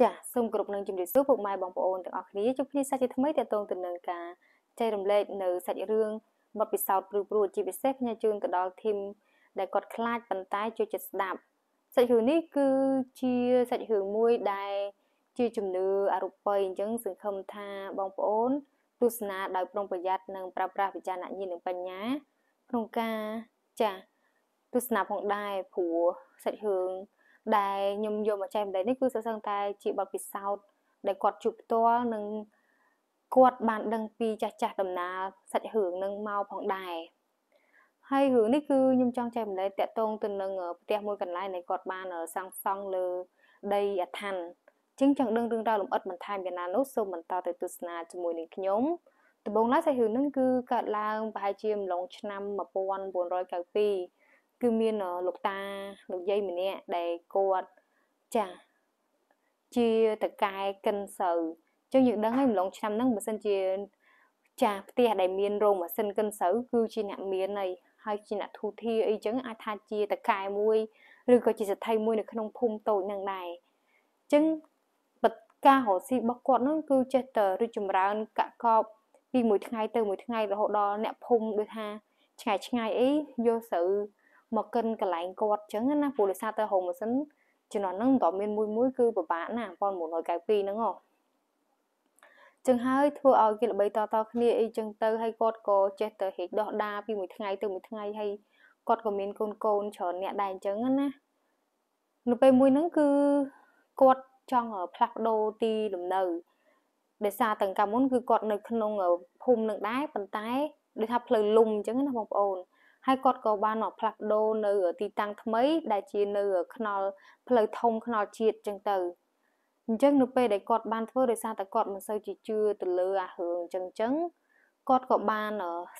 ចាសសូមគោរពនឹងជម្រាបសួរពុកម៉ែបងប្អូនទាំងអស់គ្នាជួបគ្នាសាច់ជាថ្មីទាក់ទងទៅនឹងការចែករំលែកនៅសាច់រឿងបទពិសោធន៍ព្រឺព្រួចជាពិសេសខ្ញុំជូនទៅដល់ធីមដែលគាត់ខ្លាចប៉ុន្តែជួយចិត្តស្ដាប់សាច់រឿងនេះគឺជាសាច់រឿងមួយដែលជាជំនឿអរូបីអញ្ចឹងសង្ឃឹមថាបងប្អូន ទស្សនាដោយប្រុងប្រយ័ត្ននិងប្រើប្រាស់វិចារណញ្ញាណនិងបញ្ញាក្នុងការចាទស្សនាផងដែរព្រោះសាច់រឿងដែលខ្ញុំយកមកចែករំលែកនេះគឺសរសើរតែជាបទពិសោធន៍ដែលគាត់ជួបផ្ទាល់និងគាត់បានដឹងពីចាស់ចាស់ដំណើរសាច់រឿងនឹងមកផងដែរហើយរឿងនេះគឺខ្ញុំចង់ចែករំលែកតកតងទៅនឹងផ្ទះមួយកន្លែងដែលគាត់បានសាងសង់លើដីអឋានជាងចង់ដឹងរឿងរ៉ាវលម្អិតបន្ថែមយ៉ាងណានោះសូមបន្តទៅទស្សនាជាមួយនឹងខ្ញុំដំបូងឡើយសាច់រឿងនឹងគឺកើតឡើងប្រហែលជាម្លងឆ្នាំ1992គឺមានលោកតាលោកយាយម្នាក់ដែលគាត់ចាជាតកែកិនសូវចឹងយើងដឹងហើយម្លងឆ្នាំហ្នឹងបើសិនជាចាផ្ទះដែលមានរោងម៉ាស៊ីនកិនសូវគឺជាអ្នកមានហើយហើយជាអ្នកធូធាអីចឹងអាចថាជាតកែមួយឬក៏ជាសទ្ធិមួយនៅក្នុងភូមិតូចហ្នឹងដែរចឹងបិទការរស់ស៊ីរបស់គាត់ហ្នឹងគឺចេះតែរីកចម្រើនកកកបពីមួយថ្ងៃទៅមួយថ្ងៃរហូតដល់អ្នកភូមិដូចថាឆ្ងាយឆ្ងាយអីយកស្រូវមកកិនកន្លែងគាត់អញ្ចឹងណាព្រោះដោយសារតែហូម៉ូសិនជំនាន់ហ្នឹងមិនតមានមួយមួយគឺពិបាកណា1992ហ្នឹងហ៎ចឹងហើយធ្វើឲ្យគេល្បីតតគ្នាអីចឹងទៅហើយគាត់ក៏ចេះតែហេកដោះដាពីមួយថ្ងៃទៅមួយថ្ងៃហើយគាត់ក៏មានកូនកូនច្រើនអ្នកដែរអញ្ចឹងណានៅពេលមួយហ្នឹងគឺគាត់ចង់ផ្លាស់ប្ដូរទីលំនៅដោយសារទាំងកាមុនគឺគាត់នៅក្នុងភូមិនឹងដែរប៉ុន្តែដូចថាផ្លូវលំអញ្ចឹងណាបងប្អូនហើយគាត់ក៏បានមកផ្លាស់ប្ដូរនៅទីតាំងថ្មីដែលជានៅខ្នល់ផ្លូវធំខ្នល់ជាតិចឹងទៅអញ្ចឹងនៅពេលដែលគាត់បានធ្វើដោយសារតែគាត់មិនសូវជាជឿទៅលើអារឿងចឹងចឹងគាត់ក៏បាន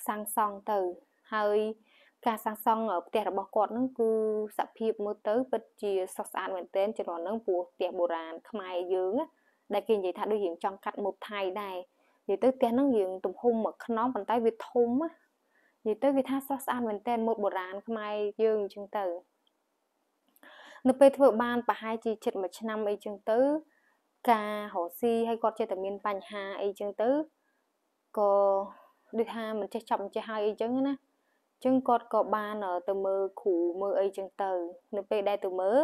សាងសង់ទៅហើយការសាងសង់ផ្ទះរបស់គាត់នឹងគឺសភាពមើលទៅពិតជាសុខស្អាតមែនទែនជំនាន់នឹងព្រោះផ្ទះបុរាណខ្មែរយើងដែលគេនិយាយថាដូចរៀងចង់កាត់មុខថៃដែរនិយាយទៅផ្ទះនឹងរៀងទំហំមកខ្នងប៉ុន្តែវាធំនិយាយទៅគេថាស្រស់ស្អាតមែនទែនម៉ូដបុរាណខ្មែរយើងអញ្ចឹងទៅនៅពេលធ្វើបានប្រហែលជាជិតមួយឆ្នាំអីចឹងទៅការរស់ស៊ីហើយគាត់ចេះតែមានបញ្ហាអីចឹងទៅក៏ដូចថាមិនចេះចប់មិនចេះហើយអីចឹងណាចឹងគាត់ក៏បានទៅមើលគ្រូមើលអីចឹងទៅនៅពេលដែលទៅមើល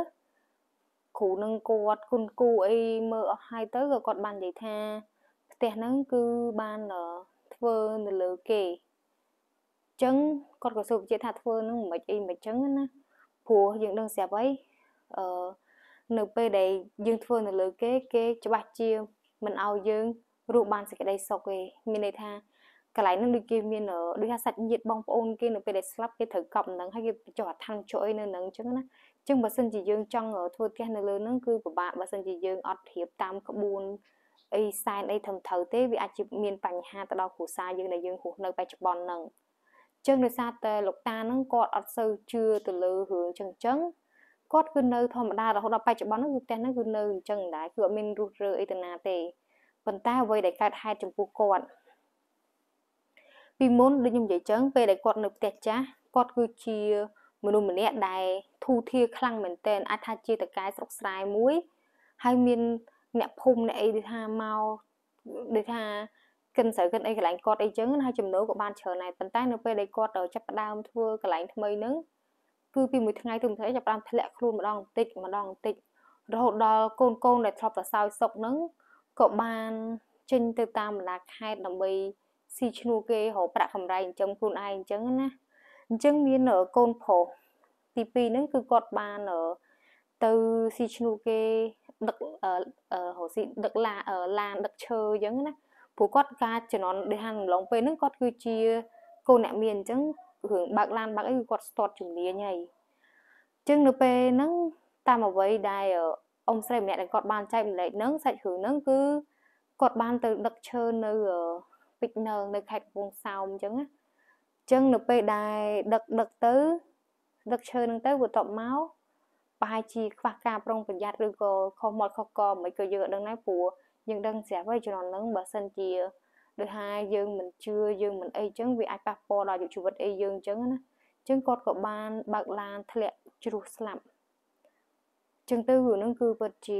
គ្រូនឹងគាត់គុណគូអីមើលអស់ហើយទៅក៏គាត់បាននិយាយថាផ្ទះហ្នឹងគឺបានធ្វើនៅលើគេចឹងគាត់ក៏សួរបញ្ជាក់ថាធ្វើនឹងមិនអីមិនចឹងណាព្រោះយើងដឹងស្រាប់ហើយអឺនៅពេលដែលយើងធ្វើនៅលើគេគេច្បាស់ជាមិនឲ្យយើងរស់បានសេចក្តីសុខទេមានន័យថាកន្លែងហ្នឹងដូចគេមានដូចថាសាច់ញាតិបងប្អូនគេនៅពេលដែលស្លាប់គេត្រូវកប់ហ្នឹងហើយគេបញ្ចុះអាឋានជួយនៅហ្នឹងអញ្ចឹងណាអញ្ចឹងបើសិនជាយើងចង់ធ្វើផ្ទះនៅលើហ្នឹងគឺពិបាកបើសិនជាយើងអត់ធៀបតាមក្បួនអីសែនអីធំធៅទេវាអាចជាមានបញ្ហាទៅដល់គ្រួសារយើងដែលយើងហួសនៅបច្ចុប្បន្នហ្នឹងចឹងដោយសារតែលោកតាហ្នឹងគាត់អត់សូវជឿទៅលើរឿងចឹងចឹងគាត់គឺនៅធម្មតារហូតដល់បច្ចុប្បន្នហ្នឹងគឺផ្ទះហ្នឹងគឺនៅអញ្ចឹងដែរគឺអត់មានរុះរើអីទៅណាទេប៉ុន្តែអ្វីដែលកើតហេតុចំពោះគាត់ពីមុនដូចខ្ញុំនិយាយចឹងពេលដែលគាត់នៅផ្ទះចាស់គាត់គឺជាមនុស្សម្នាក់ដែលធូធាខ្លាំងមែនទែនអាចថាជាតកែស្រុកស្រែមួយហើយមានអ្នកភូមិអ្នកអីដូចថាមកដូចថាគិនស្រូវគិនអីកន្លែងគាត់អីចឹងហើយចំណូលក៏បានច្រើនដែរប៉ុន្តែនៅពេលដែលគាត់ចាប់ផ្ដើមធ្វើកន្លែងថ្មីហ្នឹងគឺពីមួយថ្ងៃទៅមួយថ្ងៃចាប់ផ្ដើមធ្លាក់ខ្លួនម្ដងបន្តិចម្ដងបន្តិចរហូតដល់កូនកូនដែលធ្លាប់សរសើរសុខហ្នឹងក៏បានចេញទៅតាមបណ្ដាខេត្តដើម្បីស៊ីឈ្នួលគេរកប្រាក់កម្រៃអញ្ចឹងខ្លួនឯងអញ្ចឹងណាអញ្ចឹងមានកូនប្រុសទី2ហ្នឹងគឺគាត់បានទៅស៊ីឈ្នួលគេដឹករកស៊ីដឹកឡាឡានដឹកឈើអញ្ចឹងណាព្រោះគាត់ការជំនាន់ដេហានម្លងពេលហ្នឹងគាត់គឺជាកូនអ្នកមានអញ្ចឹងរឿងបើកឡានបើកអីគឺគាត់ស្ទាត់ជំនាញហើយអញ្ចឹងនៅពេលហ្នឹងតាមអ្វីដែលអ៊ំស្រីម្នាក់ដែលគាត់បានចែកម្លែកហ្នឹងសាច់រឿងហ្នឹងគឺគាត់បានទៅដឹកឈើនៅពេជ្រនៅនៅខេត្តកំពង់សោមអញ្ចឹងណាអញ្ចឹងនៅពេលដែលដឹកដឹកទៅដឹកឈើហ្នឹងទៅបន្ទាប់មកប្រហែលជាខ្វះការប្រុងប្រយ័ត្នឬក៏ខុសមាត់ខុសកមិនក៏យើងអត់ដឹងដែរព្រោះយើងដឹងស្រាប់ហើយជំនាន់ហ្នឹងបើសិនជាដោយហើយយើងមិនជឿយើងមិនអីចឹងវាអាចប៉ះពាល់ដល់ជីវិតអីយើងចឹងណាចឹងគាត់ក៏បានបើកឡានធ្លាក់ជ្រុះស្លាប់ចឹងទៅរឿងហ្នឹងគឺពិតជា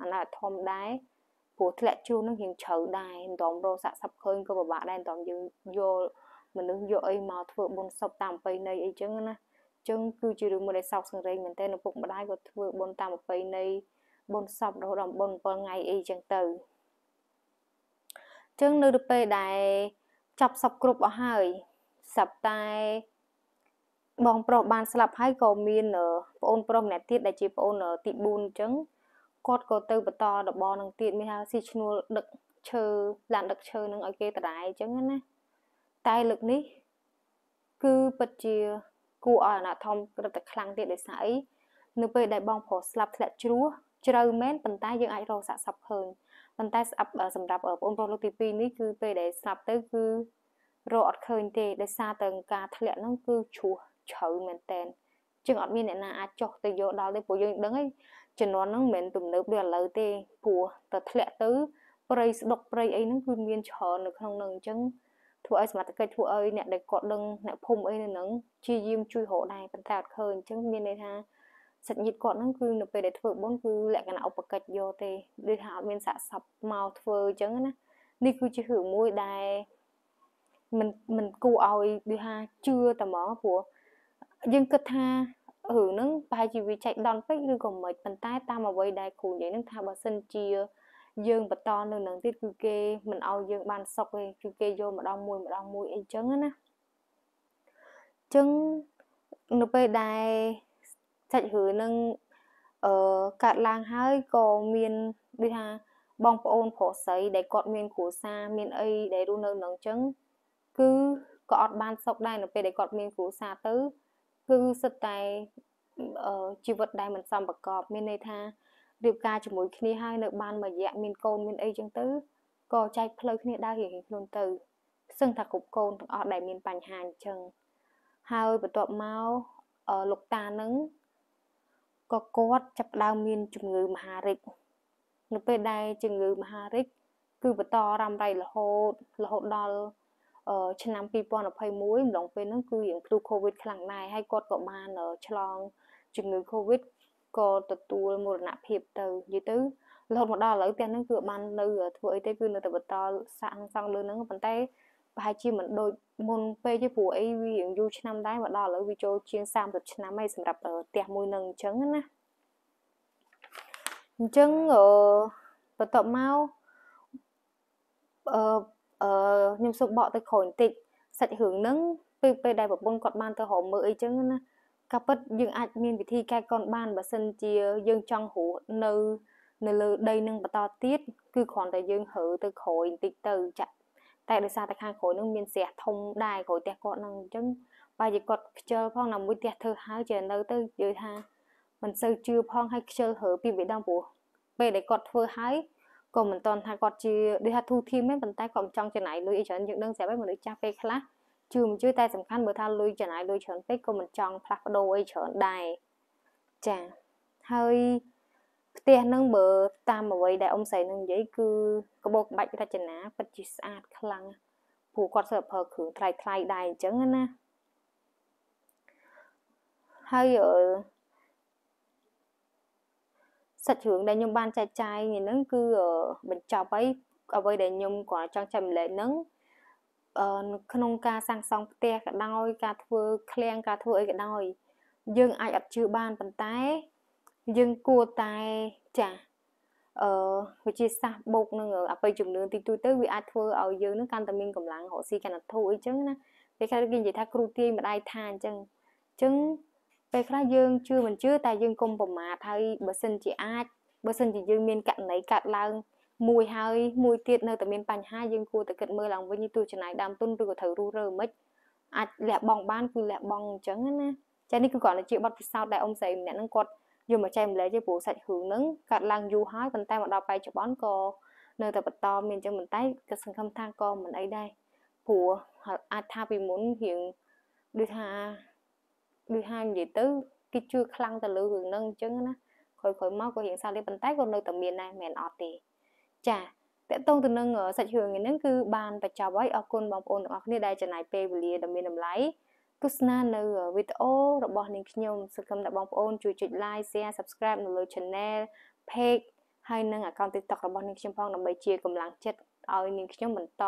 អនាធមដែរព្រោះធ្លាក់ជ្រុះហ្នឹងរៀងជ្រៅដែរមិនតំរសាក់សាប់ឃើញក៏ពិបាកដែរមិនតំយើងយកមនុស្សយកអីមកធ្វើបុណ្យសពតាមប្រពៃណីអីចឹងណាចឹងគឺជារឿងមួយដែលសោកសង្រេងមែនទែនឪពុកម្ដាយក៏ធ្វើបុណ្យតាមប្រពៃណីបុណ្យសពរហូតដល់បុណ្យ7ថ្ងៃអីចឹងទៅចឹងនៅពេលដែលចប់សពគ្រប់អស់ហើយសពតែបងប្រុសបានស្លាប់ហើយក៏មានប្អូនប្រុសម្នាក់ទៀតដែលជាប្អូនទី4អញ្ចឹងគាត់ក៏ទៅបន្តរបរនឹងទៀតមានថាស៊ីឈ្នួលដឹកឈើឡានដឹកឈើនឹងឲ្យគេតរាយអញ្ចឹងណាតែលើកនេះគឺពិតជាគួរឲ្យអាណាធំរត់តែខ្លាំងទៀតដោយសារអីនៅពេលដែលបងប្រុសស្លាប់ធ្លាក់ជ្រោះជ្រៅមែនប៉ុន្តែយើងអាចរកសាក់សັບឃើញប៉ុន្តែស្អប់សម្រាប់បងប្រុសលោកទី2នេះគឺពេលដែលស្លាប់ទៅគឺរកអត់ឃើញទេដោយសារតែការធ្លាក់ហ្នឹងគឺជ្រោះជ្រៅមែនតែនជាងអត់មានអ្នកណាអាចចុះទៅយកដល់ទេព្រោះយើងដឹងឯងជំនាន់ហ្នឹងមិនមែនទំនើបដូចឥឡូវទេព្រោះតែធ្លាក់ទៅព្រៃស្ដុកព្រៃអីហ្នឹងគឺមានច្រើននៅក្នុងហ្នឹងអញ្ចឹងធ្វើឲ្យសមត្ថកិច្ចធ្វើឲ្យអ្នកដែលគាត់ដឹងអ្នកភូមិអីនៅហ្នឹងជាយាមជួយរកដែរប៉ុន្តែអត់ឃើញអញ្ចឹងមានន័យថាសាច់ញាតិគាត់ហ្នឹងគឺនៅពេលដែលធ្វើបុណ្យគឺលក្ខណៈឧបកិច្ចយកទេដូចថាអត់មានសាកសពមកធ្វើអញ្ចឹងណានេះគឺជារឿងមួយដែលមិនមិនគួរឲ្យដូចថាជឿតែហ្មងព្រោះយើងគិតថារឿងហ្នឹងប្រហែលជាវាចែកដន់ពេកឬក៏មិនប៉ុន្តែតាមអ្វីដែលគ្រូនិយាយហ្នឹងថាបើសិនជាយើងបន្តនៅនឹងទៀតគឺគេមិនឲ្យយើងបានសុខទេគឺគេយកម្ដងមួយម្ដងមួយអីចឹងណាចឹងនៅពេលដែលសាច់រឿងនឹងអឺកាត់ឡើងហើយក៏មានដូចថាបងប្អូនប្រុសស្រីដែលគាត់មានគ្រួសារមានអីដែលរស់នៅនឹងអញ្ចឹងគឺក៏អត់បានសុខដែរនៅពេលដែលគាត់មានគ្រួសារទៅគឺសិតតែជីវិតដែលមិនសមប្រកបមានន័យថារៀបការជាមួយគ្នាហើយនៅបានមួយរយៈមានកូនមានអីចឹងទៅក៏ចែកផ្លូវគ្នាដែររៀងខ្លួនទៅសឹងថាគ្រប់កូនទាំងអស់ដែលមានបញ្ហាអញ្ចឹងហើយបន្ទាប់មកលោកតានឹងក៏គាត់ចាប់ផ្ដើមមានជំងឺមហារីកនៅពេលដែលជំងឺមហារីកគឺបន្តរ៉ាំរ៉ៃរហូតរហូតដល់ឆ្នាំ2021ម្ដងពេលហ្នឹងគឺរៀងភ្លុះ COVID ខ្លាំងដែរហើយគាត់ក៏បានឆ្លងជំងឺ COVID ក៏ទទួលមរណភាពទៅនិយាយទៅរហូតមកដល់ឥឡូវផ្ទះហ្នឹងគឺបាននៅធ្វើអីទេគឺនៅតែបន្តសាក់សង់លើហ្នឹងប៉ុន្តែប្រហែលជាមិនដូចមុនពេកទេព្រោះអីវារៀងយូរឆ្នាំដែរមកដល់ឥឡូវវាចូលជាង30ឆ្នាំហើយសម្រាប់ផ្ទះមួយនឹងអញ្ចឹងណាអញ្ចឹងអឺបន្ទាប់មកអឺអឺខ្ញុំសុកបកទៅក្រោយបន្តិចសាច់រឿងហ្នឹងពេលពេលដែលប្រពន្ធគាត់បានទៅរកមើលអីចឹងណាការពិតយើងអាចមានវិធីកែកនបានបើសិនជាយើងចង់រស់នៅនៅលើដីនឹងបន្តទៀតគឺគ្រាន់តែយើងហើទៅក្រោយបន្តិចទៅចាក់តែដោយសារតែខាងគ្រូនឹងមានស្ទះធំដែរគ្រូផ្ទះគាត់នឹងអញ្ចឹងបើជាគាត់ខ្ជិលផងណាមួយផ្ទះធ្វើហើយជានៅទៅនិយាយថាមិនសូវជឿផងហើយខ្ជិលហើពីវាដល់ព្រោះពេលដែលគាត់ធ្វើហើយក៏មិនតន់ថាគាត់ជាដូចថាធូធីមែនប៉ុន្តែគាត់មិនចង់ចំណាយលុយអីច្រើនយើងដឹងស្រាប់ហើយមនុស្សចាស់ពេលខ្លះជឿមិនជឿតែសំខាន់បើថាលុយចំណាយលុយច្រើនពេកក៏មិនចង់ផ្លាស់ប្ដូរអីច្រើនដែរចាហើយផ្ទះនឹងបើតាមអ្វីដែលអ៊ំស្រីនឹងនិយាយគឺក្បោកក្បាច់រចនាពិតជាស្អាតខ្លាំងព្រោះគាត់ស្រាប់ប្រើគ្រឿងថ្លៃថ្លៃដែរអញ្ចឹងណាហើយសាច់រឿងដែលខ្ញុំបានចែកចាយនេះគឺបញ្ចប់ហើយអ្វីដែលខ្ញុំគាត់ចង់ចែកម្លែកហ្នឹងក្នុងការសាងសង់ផ្ទះក៏ដោយការធ្វើឃ្លាំងការធ្វើអីក៏ដោយយើងអាចអត់ជឿបានប៉ុន្តែយើងគួរតែចាអឺវិជាសាស្ត្របូកនឹងអបិយជំនឿតិចតួចទៅវាអាចធ្វើឲ្យយើងនឹងកាន់តែមានកម្លាំងរកស៊ីកាន់តែធូរអីចឹងណាពេលខ្លះគេនិយាយថាគ្រូទាយម្ដាយថាអញ្ចឹងអញ្ចឹងពេលខ្លះយើងជឿមិនជឿតែយើងកុំប្រមាថហើយបើសិនជាអាចបើសិនជាយើងមានករណីកើតឡើងមួយហើយមួយទៀតនៅតែមានបញ្ហាយើងគួរតែគិតមើលឡើងវិញទោះចំណាយដើមទុនឬក៏ត្រូវរុះរើមិនអាចលះបង់បានគឺលះបង់អញ្ចឹងណាចានេះគឺគាត់ជាបទពិសោធន៍ដែលអ៊ំស្រីម្នាក់ហ្នឹងគាត់យកមកចែកម្លែកទេព្រោះសាច់គ្រឿងហ្នឹងកាត់ឡើងយូរហើយប៉ុន្តែមកដល់បច្ចុប្បន្នក៏នៅតែបន្តមានអញ្ចឹងប៉ុន្តែក៏សង្ឃឹមថាក៏មិនអីដែរព្រោះអាចថាពីមុនរៀងដូចថាដូចថានិយាយទៅគេជឿខ្លាំងទៅលើរឿងហ្នឹងអញ្ចឹងណាក្រោយៗមកក៏រៀងសាលីប៉ុន្តែក៏នៅតែមានដែរមិនអត់ទេចាតកតងទៅនឹងសាច់រឿងនេះគឺបានបញ្ចប់ហើយអរគុណបងប្អូនទាំងអស់គ្នាដែលចំណាយពេលវេលាដ៏មានតម្លៃទស្សនានៅវីដេអូរបស់នាងខ្ញុំសង្ឃឹមថាបងប្អូនជួយចុច like share subscribe នៅលើ channel page ហើយនិង account TikTok របស់នាងខ្ញុំផងដើម្បីជាកម្លាំងចិត្តឲ្យនាងខ្ញុំបន្ត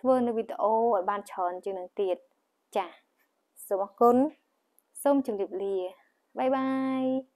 ធ្វើនៅវីដេអូឲ្យបានច្រើនជាងនឹងទៀតចាសសូមអរគុណសូមជម្រាបលាបាយបាយ